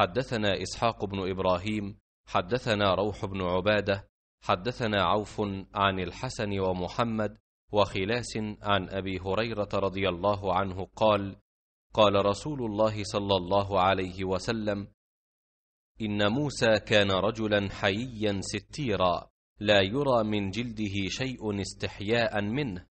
حدثنا إسحاق بن إبراهيم حدثنا روح بن عبادة حدثنا عوف عن الحسن ومحمد وخلاس عن أبي هريرة رضي الله عنه قال قال رسول الله صلى الله عليه وسلم إن موسى كان رجلا حييا ستيرا لا يرى من جلده شيء استحياء منه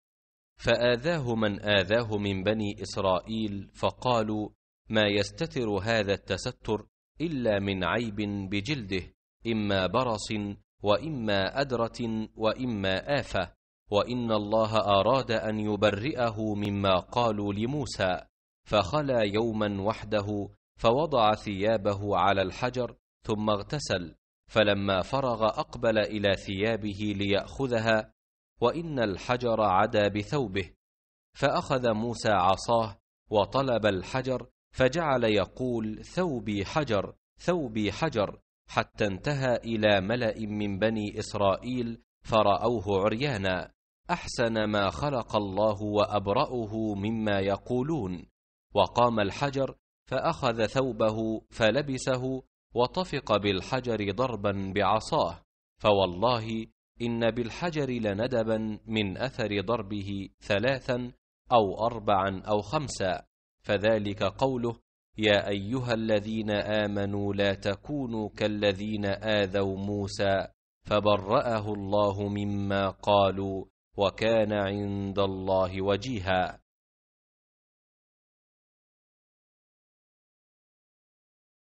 فآذاه من آذاه من بني إسرائيل فقالوا ما يستتر هذا التستر إلا من عيب بجلده إما برص وإما أدرة وإما آفة وإن الله أراد أن يبرئه مما قالوا لموسى فخلا يوما وحده فوضع ثيابه على الحجر ثم اغتسل فلما فرغ أقبل إلى ثيابه ليأخذها وإن الحجر عدا بثوبه فأخذ موسى عصاه وطلب الحجر فجعل يقول ثوبي حجر ثوبي حجر حتى انتهى الى ملا من بني اسرائيل فراوه عريانا احسن ما خلق الله وابراه مما يقولون وقام الحجر فاخذ ثوبه فلبسه وطفق بالحجر ضربا بعصاه فوالله ان بالحجر لندبا من اثر ضربه ثلاثا او اربعا او خمسا فذلك قوله يا ايها الذين امنوا لا تكونوا كالذين اذوا موسى فبراه الله مما قالوا وكان عند الله وجيها